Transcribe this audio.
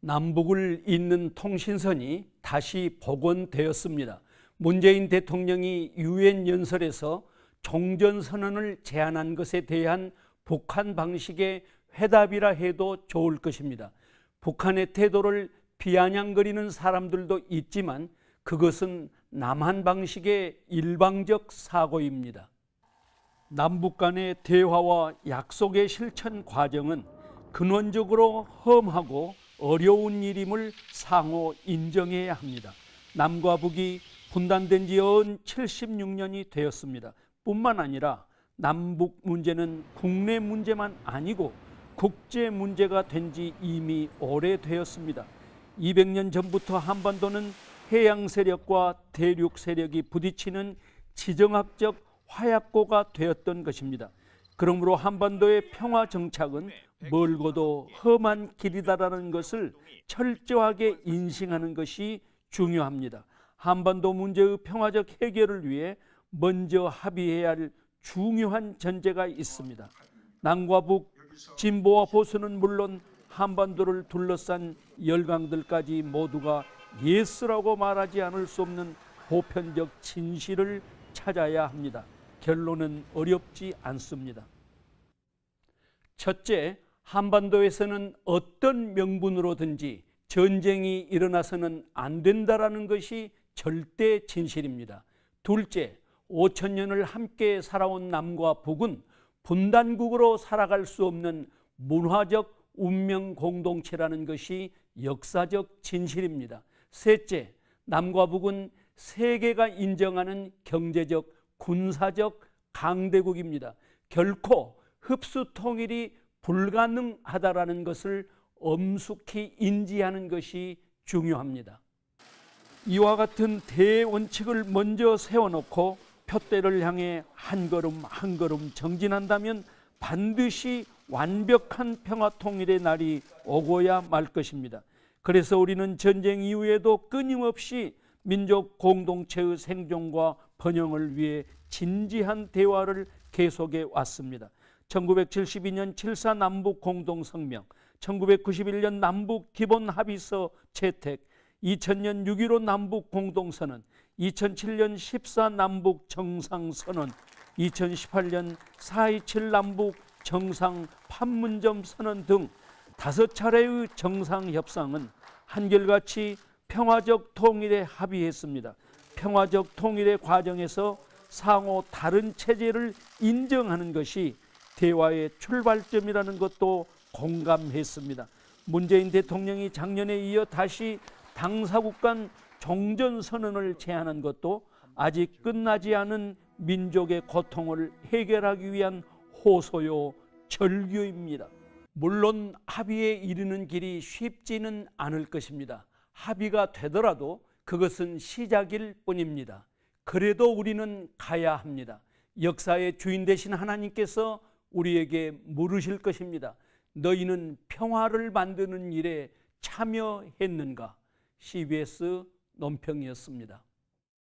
남북을 잇는 통신선이 다시 복원되었습니다. 문재인 대통령이 유엔 연설에서 종전 선언을 제안한 것에 대한 북한 방식의 회답이라 해도 좋을 것입니다. 북한의 태도를 비아냥거리는 사람들도 있지만 그것은 남한 방식의 일방적 사고입니다. 남북 간의 대화와 약속의 실천 과정은 근원적으로 험하고 어려운 일임을 상호 인정해야 합니다. 남과 북이 분단된 지연 76년이 되었습니다. 뿐만 아니라 남북 문제는 국내 문제만 아니고 국제 문제가 된 지 이미 오래되었습니다. 200년 전부터 한반도는 해양 세력과 대륙 세력이 부딪히는 지정학적 화약고가 되었던 것입니다. 그러므로 한반도의 평화 정착은 멀고도 험한 길이다라는 것을 철저하게 인식하는 것이 중요합니다. 한반도 문제의 평화적 해결을 위해 먼저 합의해야 할 중요한 전제가 있습니다. 남과 북, 진보와 보수는 물론 한반도를 둘러싼 열강들까지 모두가 예스라고 말하지 않을 수 없는 보편적 진실을 찾아야 합니다. 결론은 어렵지 않습니다. 첫째, 한반도에서는 어떤 명분으로든지 전쟁이 일어나서는 안 된다라는 것이 절대 진실입니다. 둘째, 5천 년을 함께 살아온 남과 북은 분단국으로 살아갈 수 없는 문화적 운명 공동체라는 것이 역사적 진실입니다. 셋째, 남과 북은 세계가 인정하는 경제적, 군사적 강대국입니다. 결코 흡수 통일이 불가능하다라는 것을 엄숙히 인지하는 것이 중요합니다. 이와 같은 대원칙을 먼저 세워놓고 표대를 향해 한 걸음 한 걸음 정진한다면 반드시 완벽한 평화 통일의 날이 오고야 말 것입니다. 그래서 우리는 전쟁 이후에도 끊임없이 민족 공동체의 생존과 번영을 위해 진지한 대화를 계속해 왔습니다. 1972년 7 4 남북 공동성명, 1991년 남북 기본합의서 채택, 2000년 6.15 남북 공동선언, 2007년 14 남북 정상선언, 2018년 4.27 남북 정상 판문점 선언 등 다섯 차례의 정상협상은 한결같이 평화적 통일에 합의했습니다. 평화적 통일의 과정에서 상호 다른 체제를 인정하는 것이 대화의 출발점이라는 것도 공감했습니다. 문재인 대통령이 작년에 이어 다시 당사국 간 종전 선언을 제안한 것도 아직 끝나지 않은 민족의 고통을 해결하기 위한 호소요 절규입니다. 물론 합의에 이르는 길이 쉽지는 않을 것입니다. 합의가 되더라도 그것은 시작일 뿐입니다. 그래도 우리는 가야 합니다. 역사의 주인 되신 하나님께서 우리에게 물으실 것입니다. 너희는 평화를 만드는 일에 참여했는가? CBS 논평이었습니다.